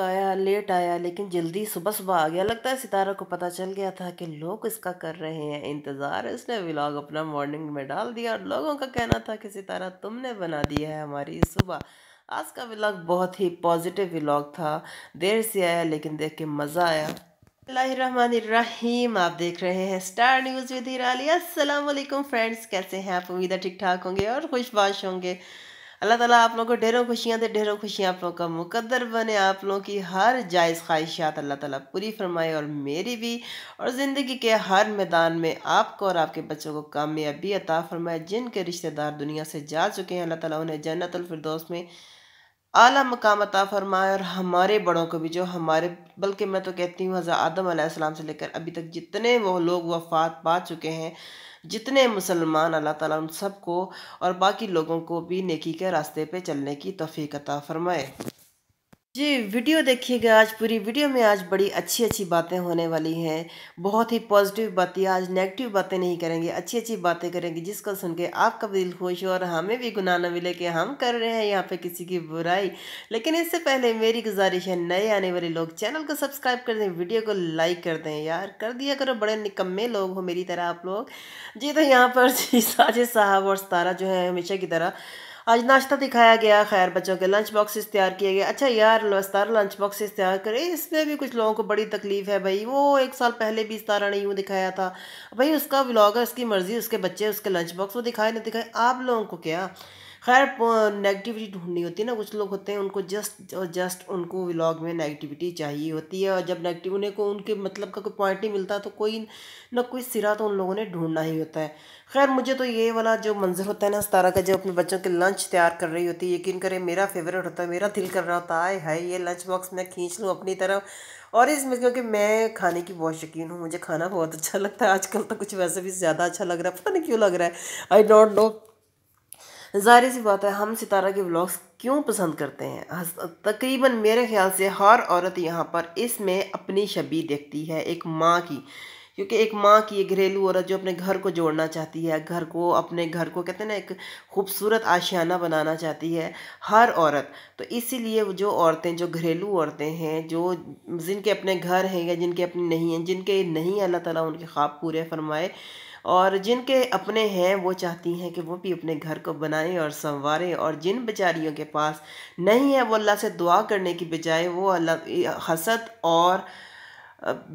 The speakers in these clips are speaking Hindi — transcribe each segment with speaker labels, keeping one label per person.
Speaker 1: आया लेट आया लेकिन जल्दी सुबह सुबह आ गया लगता है सितारा को पता चल गया था कि लोग इसका कर रहे हैं इंतज़ार इसने व्लॉग अपना मॉर्निंग में डाल दिया और लोगों का कहना था कि सितारा तुमने बना दिया है हमारी सुबह आज का व्लॉग बहुत ही पॉजिटिव व्लॉग था देर से आया लेकिन देख के मज़ा आया रहीम आप देख रहे हैं Star News with Hirali Aslam friends कैसे हैं आप उम्मीद ठीक ठाक होंगे और खुशबाश होंगे अल्लाह ताला आप लोगों को ढेरों खुशियाँ दे ढेरों खुशियाँ आप लोगों का मुकद्दर बने आप लोगों की हर जायज़ ख्वाहिशात अल्लाह ताला पूरी फरमाए और मेरी भी और ज़िंदगी के हर मैदान में आपको और आपके बच्चों को कामयाबी अता फरमाए जिनके रिश्तेदार दुनिया से जा चुके हैं अल्लाह ताला उन्हें जन्नतफरदोस में आला मकाम अता फरमाए और हमारे बड़ों को भी जो हमारे बल्कि मैं तो कहती हूँ हज़रत आदम आसमाम से लेकर अभी तक जितने वो लोग वफ़ात पा चुके हैं जितने मुसलमान अल्लाह ताला उन सबको और बाकी लोगों को भी नेकी के रास्ते पे चलने की तोफ़ी अता फरमाए जी वीडियो देखिएगा आज पूरी वीडियो में आज बड़ी अच्छी अच्छी बातें होने वाली हैं बहुत ही पॉजिटिव बातें आज नेगेटिव बातें नहीं करेंगे अच्छी अच्छी बातें करेंगे जिसको सुन के आपका भी दिल खुश हो और हमें भी गुनाह न मिले कि हम कर रहे हैं यहाँ पे किसी की बुराई लेकिन इससे पहले मेरी गुजारिश है नए आने वाले लोग चैनल को सब्सक्राइब कर दें वीडियो को लाइक कर दें यार कर दिया करो बड़े निकम्मे लोग हो मेरी तरह आप लोग जी तो यहाँ पर जी साजिद साहब और सतारा जो है हमेशा की तरह आज नाश्ता दिखाया गया खैर बच्चों के लंच बॉक्सेस तैयार किए गए अच्छा यार लस्तार लंच बॉक्सेस तैयार करे इसमें भी कुछ लोगों को बड़ी तकलीफ़ है भाई वो एक साल पहले भी इस तारा ने यूँ दिखाया था भाई उसका है उसकी मर्ज़ी उसके बच्चे उसके लंच बॉक्स वो दिखाए ना दिखाए आप लोगों को क्या खैर नेगेटिविटी ढूंढनी होती है ना कुछ लोग होते हैं उनको जस्ट और जस्ट उनको व्लॉग में नेगेटिविटी चाहिए होती है और जब नेगेटिव उन्हें को उनके मतलब का कोई पॉइंट नहीं मिलता तो कोई ना कोई सिरा तो उन लोगों ने ढूंढना ही होता है खैर मुझे तो ये वाला जो मंजर होता है ना सतारा का जो अपने बच्चों के लंच तैयार कर रही होती है यकीन करें मेरा फेवरेट होता है मेरा दिल कर रहा होता है हाय ये लंच बॉक्स मैं खींच लूँ अपनी तरफ और इसमें क्योंकि मैं खाने की बहुत शौकीन हूँ मुझे खाना बहुत अच्छा लगता है आजकल तो कुछ वैसे भी ज़्यादा अच्छा लग रहा है पता नहीं क्यों लग रहा है आई डोंट नो ज़ाहिर सी बात है हम सितारा के ब्लॉग्स क्यों पसंद करते हैं तकरीबन मेरे ख्याल से हर औरत यहाँ पर इसमें अपनी छबी देखती है एक माँ की क्योंकि एक माँ की एक घरेलू औरत जो अपने घर को जोड़ना चाहती है घर को अपने घर को कहते हैं ना एक खूबसूरत आशियाना बनाना चाहती है हर औरत तो इसीलिए जो औरतें जो घरेलू औरतें हैं जो जिनके अपने घर हैं या जिनके अपने नहीं हैं जिनके नहीं अल्लाह ताला उनके ख्वाब पूरे फरमाए और जिनके अपने हैं वो चाहती हैं कि वो भी अपने घर को बनाएं और संवारें और जिन बेचारियों के पास नहीं है वो अल्लाह से दुआ करने की बजाय वो अल्लाह हसद और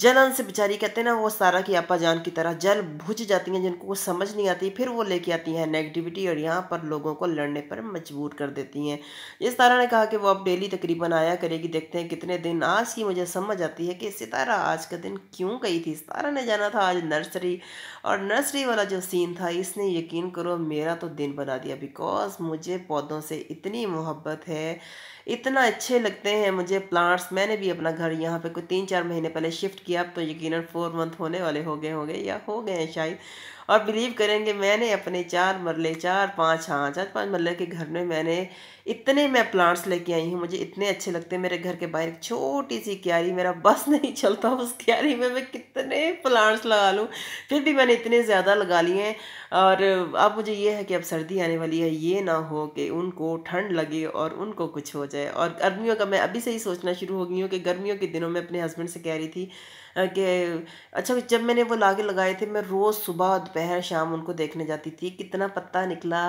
Speaker 1: जलन से बेचारी कहते हैं ना वो सारा की आपा जान की तरह जल भुज जाती हैं जिनको कुछ समझ नहीं आती फिर वो लेके आती हैं नेगेटिविटी और यहाँ पर लोगों को लड़ने पर मजबूर कर देती हैं इस तारा ने कहा कि वो अब डेली तकरीबन आया करेगी देखते हैं कितने दिन आज की मुझे समझ आती है कि सितारा आज का दिन क्यों गई थी सितारा ने जाना था आज नर्सरी और नर्सरी वाला जो सीन था इसने यकीन करो मेरा तो दिन बना दिया बिकॉज मुझे पौधों से इतनी मोहब्बत है इतना अच्छे लगते हैं मुझे प्लांट्स मैंने भी अपना घर यहाँ पे कोई तीन चार महीने पहले शिफ्ट किया अब तो यकीनन फोर मंथ होने वाले हो गए होंगे या हो गए हैं शायद और बिलीव करेंगे मैंने अपने चार मरले चार पाँच हाँ चार पाँच मरले के घर में मैंने इतने मैं प्लांट्स लेके आई हूँ मुझे इतने अच्छे लगते हैं मेरे घर के बाहर एक छोटी सी क्यारी मेरा बस नहीं चलता उस क्यारी में मैं कितने प्लांट्स लगा लूँ फिर भी मैंने इतने ज़्यादा लगा लिए हैं और अब मुझे ये है कि अब सर्दी आने वाली है ये ना हो कि उनको ठंड लगे और उनको कुछ हो जाए और गर्मियों का मैं अभी से ही सोचना शुरू हो गई हूँ कि गर्मियों के दिनों में अपने हस्बैंड से कह रही थी अच्छा, कि अच्छा जब मैंने वो लागे लगाए थे मैं रोज़ सुबह दोपहर शाम उनको देखने जाती थी कितना पत्ता निकला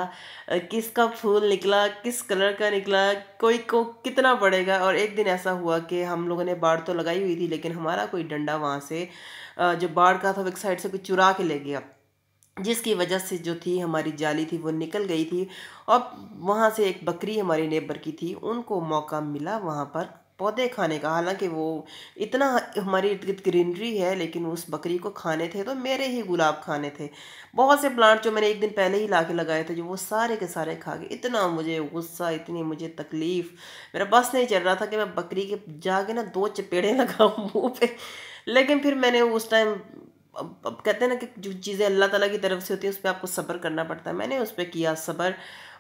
Speaker 1: किसका फूल निकला किस कलर का निकला कोई को कितना पड़ेगा और एक दिन ऐसा हुआ कि हम लोगों ने बाढ़ तो लगाई हुई थी लेकिन हमारा कोई डंडा वहाँ से जो बाढ़ का था एक साइड से कोई चुरा के ले गया जिसकी वजह से जो थी हमारी जाली थी वो निकल गई थी और वहाँ से एक बकरी हमारी नेबर की थी उनको मौका मिला वहाँ पर पौधे खाने का हालांकि वो इतना हमारी इर्द गिर्द ग्रीनरी है लेकिन उस बकरी को खाने थे तो मेरे ही गुलाब खाने थे बहुत से प्लांट जो मैंने एक दिन पहले ही ला के लगाए थे जो वो सारे के सारे खा गए इतना मुझे गुस्सा इतनी मुझे तकलीफ़ मेरा बस नहीं चल रहा था कि मैं बकरी के जाके ना दो चपेड़े लगाऊँ मुँह पे लेकिन फिर मैंने उस टाइम अब अब कहते हैं ना कि जो चीज़ें अल्लाह ताला की तरफ से होती है उस पर आपको सब्र करना पड़ता है मैंने उस पर किया सब्र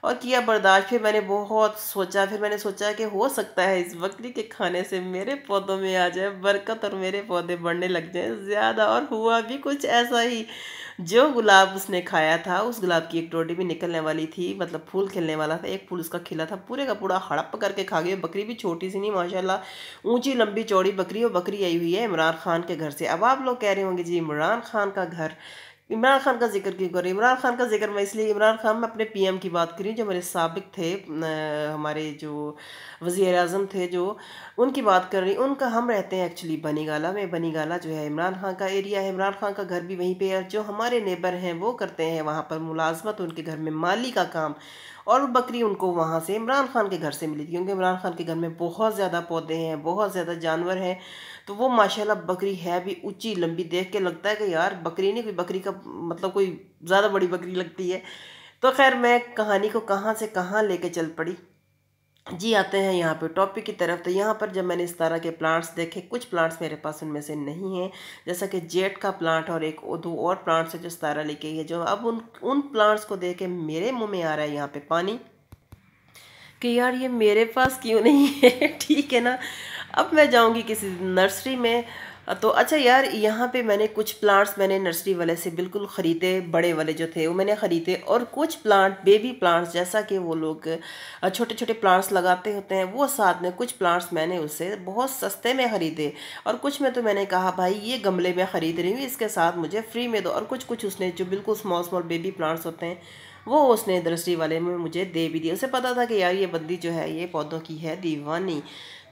Speaker 1: और किया बर्दाश्त फिर मैंने बहुत सोचा फिर मैंने सोचा कि हो सकता है इस बकरी के खाने से मेरे पौधों में आ जाए बरकत और मेरे पौधे बढ़ने लग जाए ज़्यादा और हुआ भी कुछ ऐसा ही जो गुलाब उसने खाया था उस गुलाब की एक टोटी भी निकलने वाली थी मतलब फूल खिलने वाला था एक फूल उसका खिला था पूरे का पूरा हड़प करके खा गई बकरी भी छोटी सी नहीं माशाल्लाह ऊंची लंबी चौड़ी बकरी और बकरी आई हुई है इमरान खान के घर से अब आप लोग कह रहे होंगे जी इमरान खान का घर इमरान खान का जिक्र क्यों करें इमरान खान का जिक्र मैं इसलिए इमरान खान मैं अपने पीएम की बात करी जो मेरे सबक थे हमारे जो वज़ी अजम थे जो उनकी बात कर रही उनका हम रहते हैं एक्चुअली बनी गाला में बनी गाला जो है इमरान खान का एरिया है इमरान खान का घर भी वहीं पर है जो हमारे नेबर हैं वो करते हैं वहाँ पर मुलाजमत उनके घर में माली का काम और बकरी उनको वहाँ से इमरान खान के घर से मिली थी क्योंकि इमरान खान के घर में बहुत ज़्यादा पौधे हैं बहुत ज़्यादा जानवर हैं तो वो माशाल्लाह बकरी है भी ऊंची लंबी देख के लगता है कि यार बकरी नहीं कोई बकरी का मतलब कोई ज़्यादा बड़ी बकरी लगती है तो खैर मैं कहानी को कहाँ से कहाँ कर चल पड़ी जी आते हैं यहाँ पे टॉपिक की तरफ तो यहाँ पर जब मैंने इस तरह के प्लांट्स देखे कुछ प्लांट्स मेरे पास उनमें से नहीं हैं जैसा कि जेट का प्लांट और एक दो और प्लांट्स है जो इस तरह लेके है जो अब उन उन प्लांट्स को देख के मेरे मुंह में आ रहा है यहाँ पे पानी कि यार ये मेरे पास क्यों नहीं है ठीक है ना अब मैं जाऊँगी किसी नर्सरी में तो अच्छा यार यहाँ पे मैंने कुछ प्लांट्स मैंने नर्सरी वाले से बिल्कुल ख़रीदे बड़े वाले जो थे वो मैंने ख़रीदे और कुछ प्लांट बेबी प्लांट्स जैसा कि वो लोग छोटे छोटे प्लांट्स लगाते होते हैं वो साथ में कुछ प्लांट्स मैंने उससे बहुत सस्ते में ख़रीदे और कुछ में तो मैंने कहा भाई ये गमले में ख़रीद रही हूँ इसके साथ मुझे फ्री में दो और कुछ कुछ उसने जो बिल्कुल स्मॉल स्मॉल बेबी प्लांट्स होते हैं वो उसने दृष्टि वाले में मुझे दे भी दिया उसे पता था कि यार ये बंदी जो है ये पौधों की है दीवानी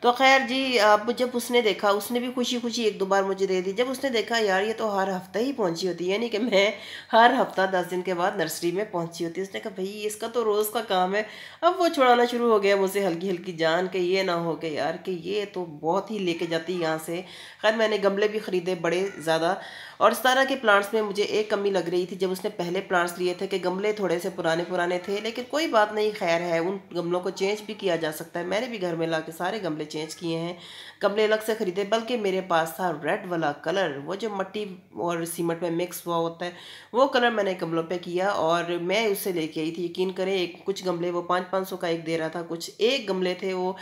Speaker 1: तो खैर जी अब जब उसने देखा उसने भी खुशी खुशी एक दो बार मुझे दे दी जब उसने देखा यार ये तो हर हफ्ता ही पहुंची होती है यानी कि मैं हर हफ्ता दस दिन के बाद नर्सरी में पहुंची होती है उसने कहा भाई इसका तो रोज़ का काम है अब वो छुड़ाना शुरू हो गया मुझे हल्की हल्की जान के ये ना हो के यार कि ये तो बहुत ही लेके जाती यहाँ से खैर मैंने गमले भी ख़रीदे बड़े ज़्यादा और इस तरह के प्लांट्स में मुझे एक कमी लग रही थी जब उसने पहले प्लांट्स लिए थे कि गमले थोड़े से पुराने पुराने थे लेकिन कोई बात नहीं खैर है उन गमलों को चेंज भी किया जा सकता है मैंने भी घर में ला के सारे गमले चेंज किए हैं गमले अलग से ख़रीदे बल्कि मेरे पास था रेड वाला कलर वो जो मट्टी और सीमेंट में मिक्स हुआ होता है वो कलर मैंने गमलों पर किया और मैं उससे लेके आई थी यकीन करें एक कुछ गमले वो पाँच पाँच सौ का एक दे रहा था कुछ एक गमले थे वो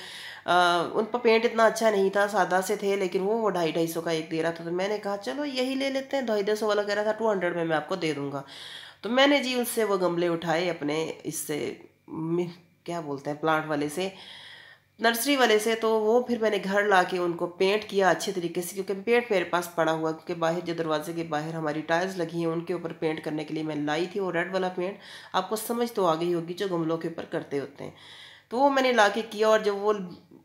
Speaker 1: उन पर पेंट इतना अच्छा नहीं था सादा से थे लेकिन वो वो ढाई ढाई सौ का एक दे रहा था तो मैंने कहा चलो यही ले लेते हैं ढाई ढाई सौ वाला कह रहा था टू हंड्रेड में मैं आपको दे दूँगा तो मैंने जी उससे वो गमले उठाए अपने इससे क्या बोलते हैं प्लांट वाले से नर्सरी वाले से तो वो फिर मैंने घर ला के उनको पेंट किया अच्छे तरीके से क्योंकि पेंट मेरे पास पड़ा हुआ क्योंकि बाहर जो दरवाजे के बाहर हमारी टाइल्स लगी हैं उनके ऊपर पेंट करने के लिए मैं लाई थी वो रेड वाला पेंट आपको समझ तो आ गई होगी जो गमलों के ऊपर करते होते हैं तो वो मैंने ला के किया और जब वो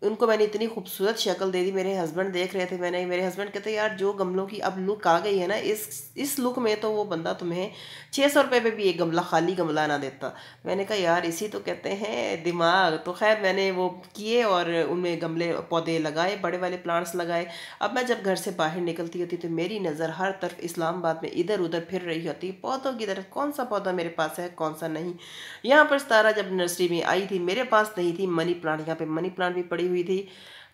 Speaker 1: उनको मैंने इतनी खूबसूरत शक्ल दे दी मेरे हस्बैंड देख रहे थे मैंने मेरे हस्बैंड कहते यार जो गमलों की अब लुक आ गई है ना इस इस लुक में तो वो बंदा तुम्हें छः सौ रुपये पर भी एक गमला खाली गमला ना देता मैंने कहा यार इसी तो कहते हैं दिमाग तो खैर मैंने वो किए और उनमें गमले पौधे लगाए बड़े वाले प्लांट्स लगाए अब मैं जब घर से बाहर निकलती होती तो मेरी नज़र हर तरफ इस्लामाबाद में इधर उधर फिर रही होती पौधों की तरफ कौन सा पौधा मेरे पास है कौन सा नहीं यहाँ पर सतारा जब नर्सरी में आई थी मेरे पास नहीं थी मनी प्लांट यहाँ पे मनी प्लांट भी पड़ी हुई थी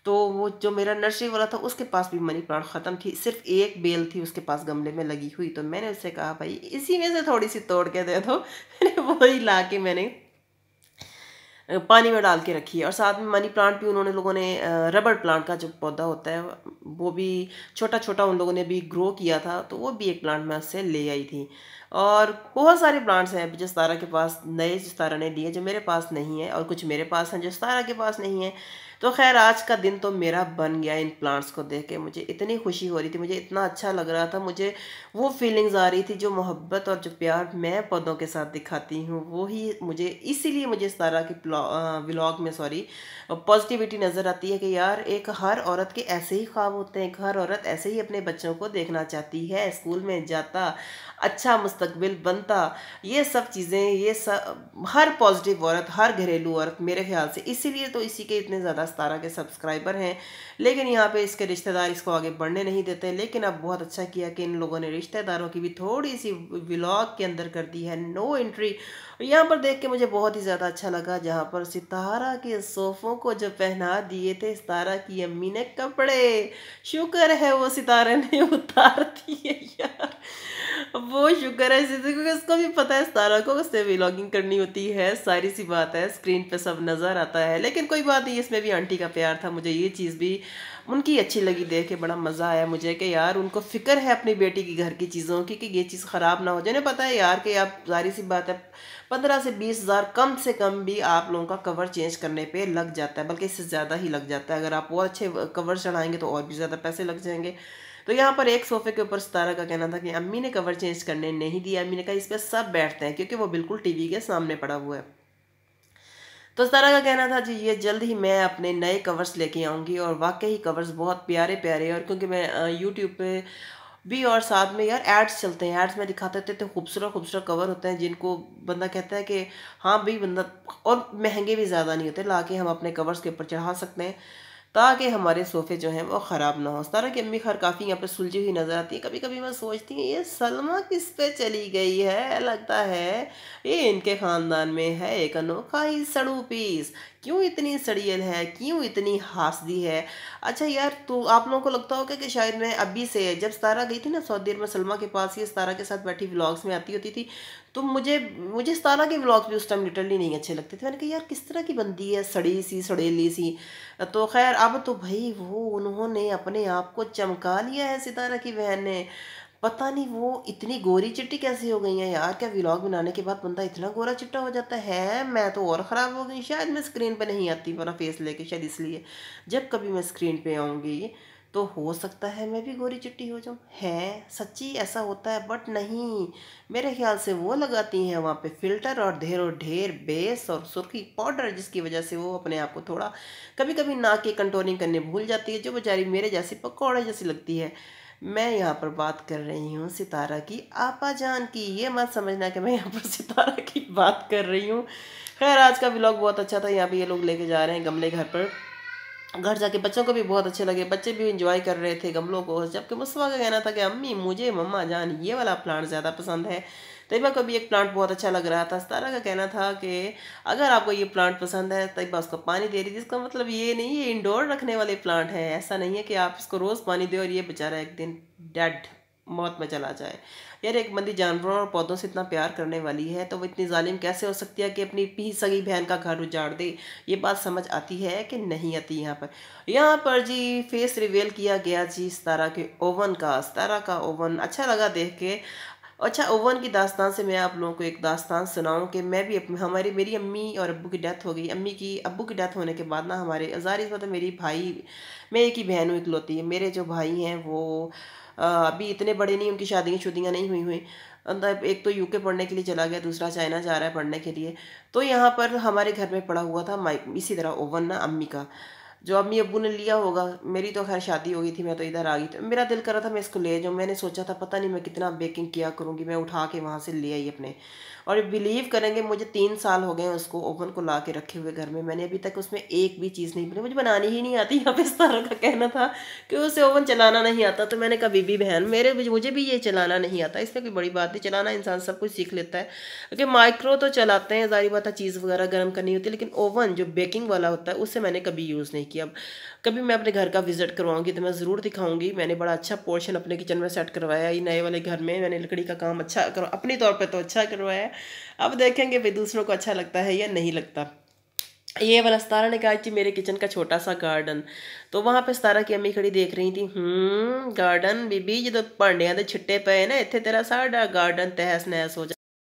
Speaker 1: तो वो जो मेरा नर्सरी वाला था उसके पास भी मनी प्लांट ख़त्म थी सिर्फ एक बेल थी उसके पास गमले में लगी हुई तो मैंने उससे कहा भाई इसी में से थोड़ी सी तोड़ के दे दो वही ला के मैंने पानी में डाल के रखी है और साथ में मनी प्लांट भी उन्होंने लोगों ने रबड़ प्लांट का जो पौधा होता है वो भी छोटा छोटा उन लोगों ने भी ग्रो किया था तो वो भी एक प्लांट मैं उससे ले आई थी और बहुत सारे प्लांट्स हैं जिस तारा के पास नए जिस तारा ने लिए जो मेरे पास नहीं है और कुछ मेरे पास हैं जिस तारा के पास नहीं है तो खैर आज का दिन तो मेरा बन गया इन प्लांट्स को देख के मुझे इतनी खुशी हो रही थी मुझे इतना अच्छा लग रहा था मुझे वो फीलिंग्स आ रही थी जो मोहब्बत और जो प्यार मैं पौधों के साथ दिखाती हूँ वो ही मुझे इसीलिए मुझे इस तरह की व्लॉग में सॉरी पॉजिटिविटी नज़र आती है कि यार एक हर औरत के ऐसे ही ख्वाब होते हैं हर औरत ऐसे ही अपने बच्चों को देखना चाहती है स्कूल में जाता अच्छा मुस्तबिल बनता ये सब चीज़ें ये सब हर पॉजिटिव औरत हर घरेलू औरत मेरे ख्याल से इसीलिए तो इसी के इतने ज़्यादा दस्तारा के सब्सक्राइबर हैं लेकिन यहाँ पे इसके रिश्तेदार इसको आगे बढ़ने नहीं देते लेकिन अब बहुत अच्छा किया कि इन लोगों ने रिश्तेदारों की भी थोड़ी सी व्लॉग के अंदर कर दी है नो एंट्री यहाँ पर देख के मुझे बहुत ही ज़्यादा अच्छा लगा जहाँ पर सितारा के सोफ़ों को जो पहना दिए थे सितारा की अम्मी ने कपड़े शुक्र है वो सितारा ने उतार दिए यार वो शुक्र है जिसे क्योंकि उसको भी पता है सारा को उससे व्लॉगिंग करनी होती है सारी सी बात है स्क्रीन पे सब नज़र आता है लेकिन कोई बात नहीं इसमें भी आंटी का प्यार था मुझे ये चीज़ भी उनकी अच्छी लगी देख के बड़ा मज़ा आया मुझे कि यार उनको फ़िक्र है अपनी बेटी की घर की चीज़ों की कि ये चीज़ ख़राब ना हो जाए पता है यार कि आप सारी सी बात है पंद्रह से बीस हज़ार कम से कम भी आप लोगों का कवर चेंज करने पे लग जाता है बल्कि इससे ज़्यादा ही लग जाता है अगर आप वो अच्छे कवर चढ़ाएंगे तो और भी ज़्यादा पैसे लग जाएंगे तो यहाँ पर एक सोफे के ऊपर सितारा का कहना था कि अम्मी ने कवर चेंज करने नहीं दिया अम्मी ने कहा इस पर सब बैठते हैं क्योंकि वो बिल्कुल टीवी के सामने पड़ा हुआ है तो सतारा का कहना था जी ये जल्द ही मैं अपने नए कवर्स लेके आऊँगी और वाकई कवर्स बहुत प्यारे प्यारे और क्योंकि मैं यूट्यूब पर भी और साथ में यार एड्स चलते हैं एड्स में दिखाते थे तो खूबसूरत खूबसूरत कवर होते हैं जिनको बंदा कहता है कि हाँ भाई बंदा और महंगे भी ज़्यादा नहीं होते ला के हम अपने कवर्स के ऊपर चढ़ा सकते हैं ताकि हमारे सोफ़े जो हैं वो ख़राब ना हो सारा की अम्मी खैर काफ़ी यहाँ पर सुलझी हुई नज़र आती है कभी कभी मैं सोचती हूँ ये सलमा किस पे चली गई है लगता है ये इनके ख़ानदान में है एक अनोखा ही सड़ू पीस क्यों इतनी सड़ियल है क्यों इतनी हासदी है अच्छा यार तो आप लोगों को लगता होगा कि शायद मैं अभी से जब सतारा गई थी ना सऊदी अरब में सलमा के पास ये सतारा के साथ बैठी ब्लॉग्स में आती होती थी तो मुझे मुझे सतारा के ब्लॉग्स भी उस टाइम लिटरली नहीं अच्छे लगते थे मैंने कहा यार किस तरह की बंदी है सड़ी सी सड़ेली सी तो खैर अब तो भाई वो उन्होंने अपने आप को चमका लिया है सितारा की बहन ने पता नहीं वो इतनी गोरी चिट्टी कैसी हो गई है यार क्या व्लॉग बनाने के बाद बंदा इतना गोरा चिट्टा हो जाता है मैं तो और ख़राब हो गई शायद मैं स्क्रीन पे नहीं आती मेरा फेस लेके शायद इसलिए जब कभी मैं स्क्रीन पे आऊँगी तो हो सकता है मैं भी गोरी चिट्टी हो जाऊँ हैं सच्ची ऐसा होता है बट नहीं मेरे ख्याल से वो लगाती हैं वहाँ पे फ़िल्टर और ढेर और ढेर बेस और सुर्खी पाउडर जिसकी वजह से वो अपने आप को थोड़ा कभी कभी नाक की कंट्रोलिंग करने भूल जाती है जो बेचारी मेरे जैसी पकौड़े जैसी लगती है मैं यहाँ पर बात कर रही हूँ सितारा की आपा जान की ये मत समझना कि मैं यहाँ पर सितारा की बात कर रही हूँ खैर आज का ब्लॉग बहुत अच्छा था यहाँ पे ये लोग लेके जा रहे हैं गमले घर पर घर जाके बच्चों को भी बहुत अच्छे लगे बच्चे भी इंजॉय कर रहे थे गमलों को जबकि मुस्तफ़ा का कहना था कि अम्मी मुझे मम्मा जान ये वाला प्लांट ज़्यादा पसंद है तयबा तो को भी एक प्लांट बहुत अच्छा लग रहा था सतारा का कहना था कि अगर आपको ये प्लांट पसंद है तयबा तो उसको पानी दे रही थी इसका मतलब ये नहीं है इंडोर रखने वाले प्लांट है ऐसा नहीं है कि आप इसको रोज़ पानी दें और ये बेचारा एक दिन डेड मौत में चला जाए यार एक बंदी जानवरों और पौधों से इतना प्यार करने वाली है तो वो इतनी जालिम कैसे हो सकती है कि अपनी पी सगी बहन का घर उजाड़ दे ये बात समझ आती है कि नहीं आती यहाँ पर यहाँ पर जी फेस रिवील किया गया जी इस तरह के ओवन का इस तरह का ओवन अच्छा लगा देख के अच्छा ओवन की दास्तान से मैं आप लोगों को एक दास्तान सुनाऊं कि मैं भी अपनी हमारी मेरी अम्मी और अब्बू की डेथ हो गई अम्मी की अब्बू की डेथ होने के बाद ना हमारे हजार इस मतलब मेरी भाई मैं एक ही बहन हूँ इकलौती मेरे जो भाई हैं वो अभी इतने बड़े नहीं उनकी शादियाँ शुदियाँ नहीं हुई हुई अंदर एक तो यूके पढ़ने के लिए चला गया दूसरा चाइना जा रहा है पढ़ने के लिए तो यहाँ पर हमारे घर में पड़ा हुआ था माइक इसी तरह ओवन ना अम्मी का जो अम्मी अबू ने लिया होगा मेरी तो खैर शादी हो गई थी मैं तो इधर आ गई तो मेरा दिल कर रहा था मैं इसको ले जाऊँ मैंने सोचा था पता नहीं मैं कितना बेकिंग किया करूँगी मैं उठा के वहाँ से ले आई अपने और बिलीव करेंगे मुझे तीन साल हो गए उसको ओवन को ला के रखे हुए घर में मैंने अभी तक उसमें एक भी चीज़ नहीं बनी मुझे बनानी ही नहीं आती यहाँ पे सारों का कहना था कि उसे ओवन चलाना नहीं आता तो मैंने कभी भी बहन मेरे मुझे भी ये चलाना नहीं आता इसमें कोई बड़ी बात नहीं चलाना इंसान सब कुछ सीख लेता है क्योंकि माइक्रो तो चलाते हैं जारी बात है चीज़ वगैरह गर्म करनी होती है लेकिन ओवन जो बेकिंग वाला होता है उससे मैंने कभी यूज़ नहीं किया कभी मैं अपने घर का विजिट करवाऊंगी तो मैं ज़रूर दिखाऊंगी मैंने बड़ा अच्छा पोर्शन अपने किचन में सेट करवाया ये नए वाले घर में मैंने लकड़ी का काम अच्छा करवा अपने तौर पर तो अच्छा करवाया अब देखेंगे भाई दूसरों को अच्छा लगता है या नहीं लगता ये वाला सतारा ने कहा कि मेरे किचन का छोटा सा गार्डन तो वहाँ पे सतारा की अम्मी खड़ी देख रही थी हम्म गार्डन बीबी जो तो भांडिया के छिट्टे पे ना इतने तेरा सारा गार्डन तहस नहस हो जाए